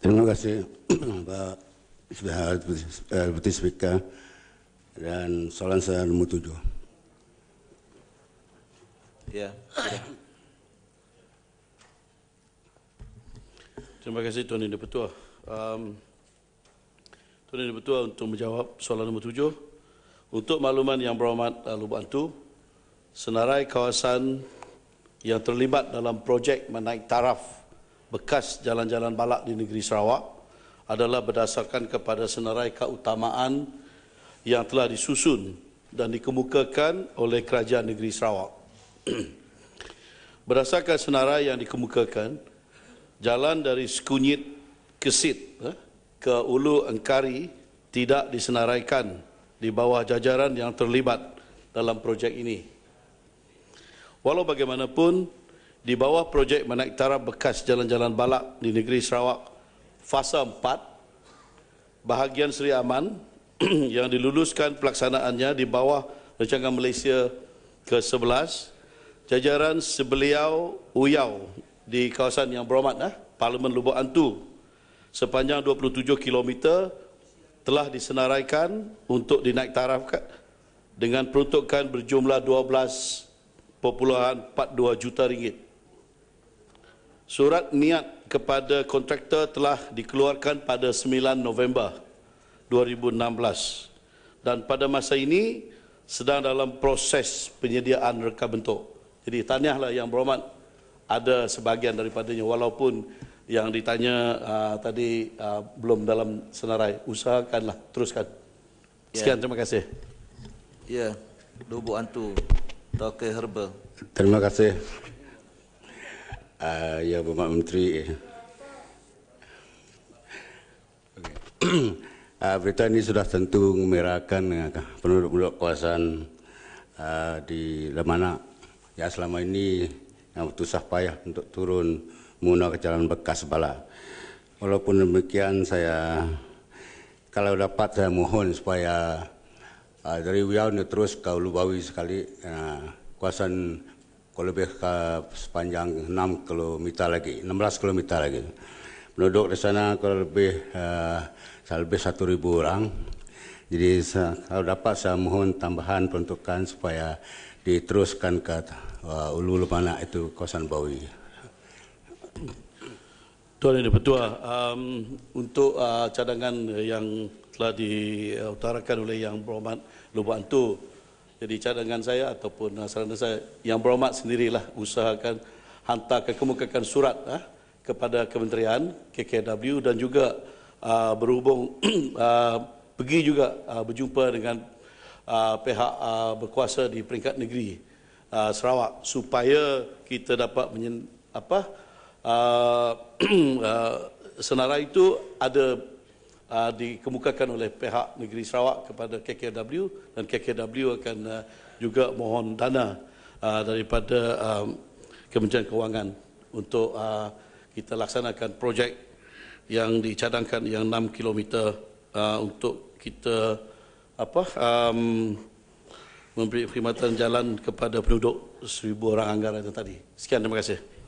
Terima kasih Pak Sudahat, eh, Putri Spika dan soalan saya nomor tujuh. Ya, ya. Terima kasih Tuan Yang Dipertua. Um, Tuan Yang Dipertua untuk menjawab soalan nomor tujuh. Untuk makluman yang berhormat Lalu Bantu, senarai kawasan yang terlibat dalam projek menaik taraf bekas jalan-jalan balak di negeri Sarawak adalah berdasarkan kepada senarai keutamaan yang telah disusun dan dikemukakan oleh kerajaan negeri Sarawak. berdasarkan senarai yang dikemukakan, jalan dari Sekunyit ke Sit eh, ke Ulu Engkari tidak disenaraikan di bawah jajaran yang terlibat dalam projek ini. Walau bagaimanapun, di bawah projek menaik taraf bekas jalan-jalan balak di negeri Sarawak fasa 4 bahagian Seri Aman yang diluluskan pelaksanaannya di bawah rancangan Malaysia ke-11 jajaran sebeliau Uyau di kawasan yang berhormat eh, Parlimen Lubuk Antu sepanjang 27 km telah disenaraikan untuk dinaik taraf dengan peruntukan berjumlah 12 populahan 42 juta ringgit surat niat kepada kontraktor telah dikeluarkan pada 9 November 2016 dan pada masa ini sedang dalam proses penyediaan reka bentuk. Jadi tahniahlah yang berhormat ada sebahagian daripadanya walaupun yang ditanya uh, tadi uh, belum dalam senarai usahakanlah teruskan. Ya. Sekian ya. terima kasih. Ya. Dobu Antu Toke Herbal. Terima kasih uh, ya Bapak Menteri. uh, berita ini sudah tentu memerahkan penduduk-penduduk kawasan uh, di Lemana yang selama ini yang susah payah untuk turun muna ke jalan bekas bala. Walaupun demikian saya kalau dapat saya mohon supaya uh, dari Wiau ini terus ke Lubawi sekali uh, kawasan lebih ke sepanjang 6 km lagi, 16 km lagi. Penduduk di sana kurang lebih uh, lebih 1000 orang. Jadi kalau dapat saya mohon tambahan peruntukan supaya diteruskan ke uh, Ulu Lemanak itu kawasan Bawi. Tuan Yang Dipertua, um, untuk uh, cadangan yang telah diutarakan oleh Yang Berhormat Lubang itu, jadi cadangan saya ataupun ah, sarana saya yang berhormat sendirilah usahakan hantar kekemukakan surat eh, kepada kementerian KKW dan juga uh, berhubung uh, pergi juga uh, berjumpa dengan uh, pihak uh, berkuasa di peringkat negeri uh, Sarawak supaya kita dapat menyen, apa uh, uh, senarai itu ada uh, dikemukakan oleh pihak negeri Sarawak kepada KKW dan KKW akan uh, juga mohon dana uh, daripada um, Kementerian Kewangan untuk uh, kita laksanakan projek yang dicadangkan yang 6 km uh, untuk kita apa um, memberi perkhidmatan jalan kepada penduduk seribu orang anggaran tadi. Sekian terima kasih.